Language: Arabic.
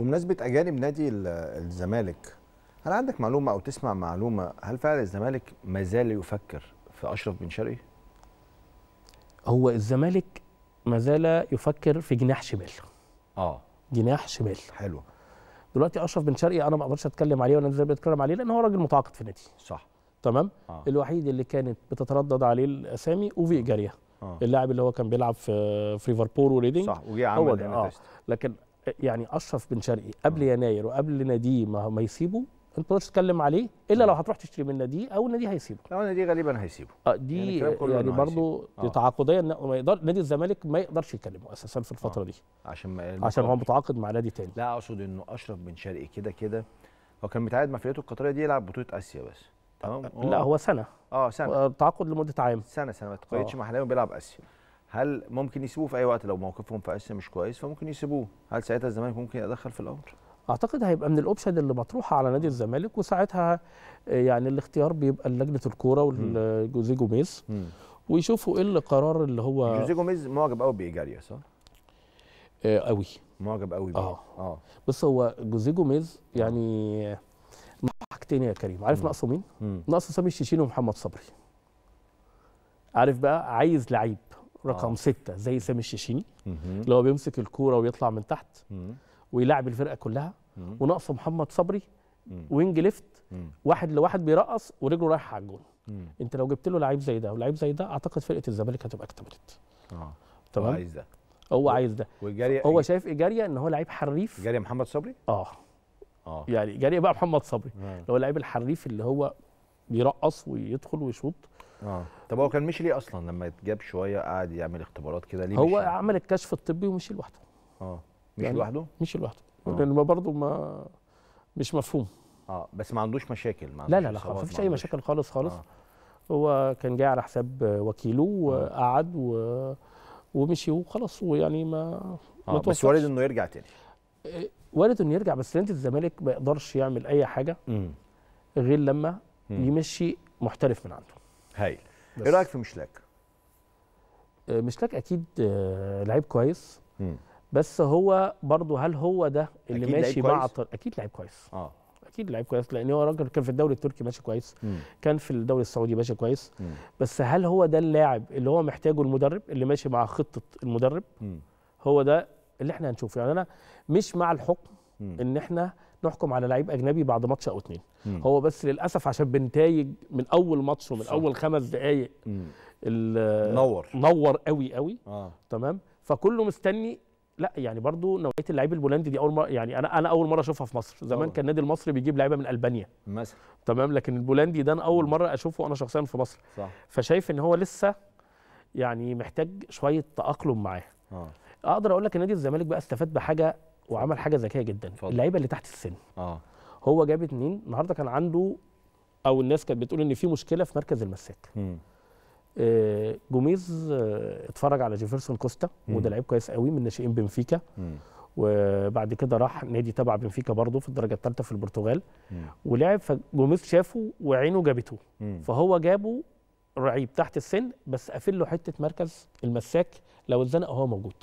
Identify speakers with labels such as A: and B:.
A: بمناسبه اجانب نادي الزمالك هل عندك معلومه او تسمع معلومه هل فعلا الزمالك ما زال يفكر في اشرف بن شرقي؟ هو الزمالك ما زال يفكر في جناح شمال اه جناح شمال حلو دلوقتي اشرف بن شرقي انا ما اقدرش اتكلم عليه ولا الناس بتتكلم عليه لان هو راجل متعاقد في النادي صح تمام آه. الوحيد اللي كانت بتتردد عليه الاسامي اوفي جاريا آه. اللاعب اللي هو كان بيلعب في ليفربول وريدنج صح وجه عمل هو ده. آه. لكن يعني اشرف بن شرقي آه. قبل يناير وقبل ناديه ما, ما يسيبه انت تقدرش تتكلم عليه الا لو هتروح تشتري من ناديه او ناديه هيسيبه لو ناديه غالبا هيسيبه اه دي يعني, يعني برضه آه. تعاقديا ما يقدر نادي الزمالك ما يقدرش يكلمه اساسا في الفتره آه. دي عشان ما عشان هو متعاقد مع نادي تاني لا اقصد انه اشرف بن شرقي كده كده هو كان متعاقد مع فرقته القطريه دي يلعب بطوله اسيا بس تمام لا هو سنه اه سنه تعاقد لمده عام سنه سنه ما آه. تقيدش مع بيلعب اسيا هل ممكن يسيبوه في اي وقت لو موقفهم في اسيا مش كويس فممكن يسيبوه هل ساعتها الزمالك ممكن يتدخل في الامر اعتقد هيبقى من الاوبشن اللي مطروحه على نادي الزمالك وساعتها آه، يعني الاختيار بيبقى لجنه الكوره والجوزي جوميز ويشوفوا ايه القرار اللي هو جوزيه جوميز معجب قوي بايجاريا صح؟ آه قوي معجب قوي بيه اه اه بص هو جوزيه جوميز يعني حاجتين يا كريم عارف ناقصه مين؟ ناقصه سامي الشيشيني ومحمد صبري عارف بقى عايز لعيب رقم آه. ستة زي سامي الشيشيني اللي هو بيمسك الكورة ويطلع من تحت ويلعب الفرقة كلها وناقصه محمد صبري وينج ليفت واحد لواحد بيرقص ورجله رايحة على الجون انت لو جبت له لعيب زي ده ولعيب زي ده اعتقد فرقة الزمالك هتبقى اكتملت اه تمام هو عايز ده هو عايز ده والجارية هو إيه؟ شايف ايجاريا ان هو لعيب حريف جارية محمد صبري اه اه يعني جارية بقى محمد صبري آه. اللي هو اللعيب الحريف اللي هو بيرقص ويدخل ويشوط اه طب هو كان مشي ليه اصلا لما اتجاب شويه قعد يعمل اختبارات كده ليه هو مش عمل الكشف الطبي ومشي لوحده اه مشي يعني لوحده مشي لوحده لانه لان برضه ما مش مفهوم اه بس ما عندوش مشاكل ما عندوش لا لا لا ما فيش اي مشاكل خالص خالص آه. هو كان جاي على حساب وكيله آه. وقعد و... ومشي وخلاص ويعني ما, آه ما بس وارد انه يرجع تاني آه، وارد انه يرجع بس نادي الزمالك ما يقدرش يعمل اي حاجه مم. غير لما يمشي محترف من عنده هايل ايه رايك في مشلاك آه، مشلاك اكيد آه، لعيب كويس مم. بس هو برضه هل هو ده اللي أكيد ماشي مع اكيد لعيب كويس اه اكيد لعيب كويس لان هو راجل كان في الدوري التركي ماشي كويس مم. كان في الدوري السعودي ماشي كويس مم. بس هل هو ده اللاعب اللي هو محتاجه المدرب اللي ماشي مع خطه المدرب مم. هو ده اللي احنا هنشوفه يعني انا مش مع الحكم مم. ان احنا نحكم على لعيب اجنبي بعد ماتش او اتنين مم. هو بس للاسف عشان بنتايج من اول ماتش ومن صح. اول خمس دقائق نور نور قوي قوي آه. تمام فكله مستني لا يعني برضو نوعيه اللعيب البولندي دي اول مره يعني انا انا اول مره اشوفها في مصر زمان آه. كان النادي المصري بيجيب لعيبه من البانيا مثلا تمام لكن البولندي ده انا اول مره اشوفه انا شخصيا في مصر صح. فشايف ان هو لسه يعني محتاج شويه تاقلم معاه آه. اقدر اقول لك نادي الزمالك بقى استفاد بحاجه وعمل حاجه ذكيه جدا اللعيبه اللي تحت السن اه هو جاب اتنين النهارده كان عنده او الناس كانت بتقول ان في مشكله في مركز المساك آه جوميز آه اتفرج على جيفرسون كوستا وده لعيب كويس قوي من ناشئين بنفيكا وبعد كده راح نادي تبع بنفيكا برضه في الدرجه الثالثه في البرتغال ولعب فجوميز شافه وعينه جابته فهو جابه رعيب تحت السن بس قافل له حته مركز المساك لو اتزنق هو موجود